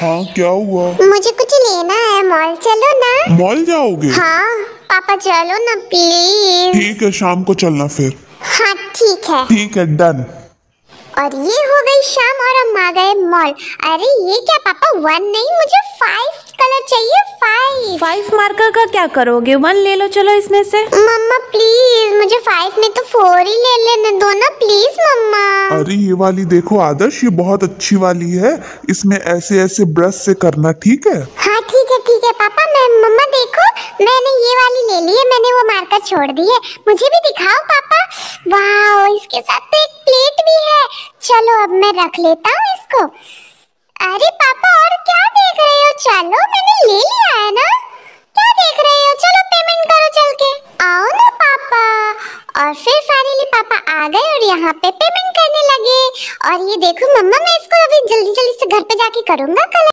हाँ क्या हुआ मुझे कुछ लेना है मॉल चलो ना मॉल जाओगे हाँ पापा चलो ना प्लीज ठीक है शाम को चलना फिर हाँ ठीक है ठीक है डन और ये हो गई शाम और हम आ गए मॉल अरे ये क्या पापा वन नहीं मुझे फाइव कलर चाहिए फाइव फाइव मार्कर का क्या करोगे वन ले लो चलो इसमें से मम्मा प्लीज फाइव में तो फोर ही ले लेने दो ना प्लीज मम्मा अरे ये वाली देखो आदर्श ये बहुत अच्छी वाली है इसमें ऐसे ऐसे ब्रश से करना ठीक है हाँ ठीक है ठीक है पापा मैं मम्मा देखो मैंने ये वाली ले ली है मैंने वो मार्कर छोड़ दी है मुझे भी दिखाओ पापा वाह इसके साथ तो एक प्लेट भी है चलो अब मैं रख लेता हूँ इसको अरे पापा और क्या देख रहे हो चलो मैं और फिर फाइनली पापा आ गए और यहाँ पे पेमेंट करने लगे और ये देखो मम्मा मैं इसको अभी जल्दी जल्दी से घर पे जाके करूँगा कल